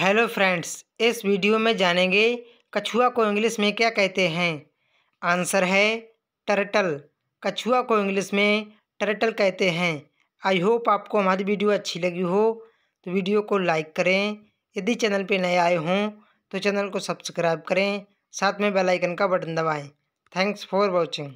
hello friends इस video में जानेंगे कछुआ को इंग्लिश में क्या कहते हैं आंसर है टर्टल कछुआ को इंग्लिश में टर्टल कहते हैं आई होप आपको हमारी वीडियो अच्छी लगी हो तो वीडियो को लाइक करें यदि चैनल पर नए आए हों तो चैनल को सब्सक्राइब करें साथ में बेल आइकन का बटन दबाएं थैंक्स फॉर वॉचिंग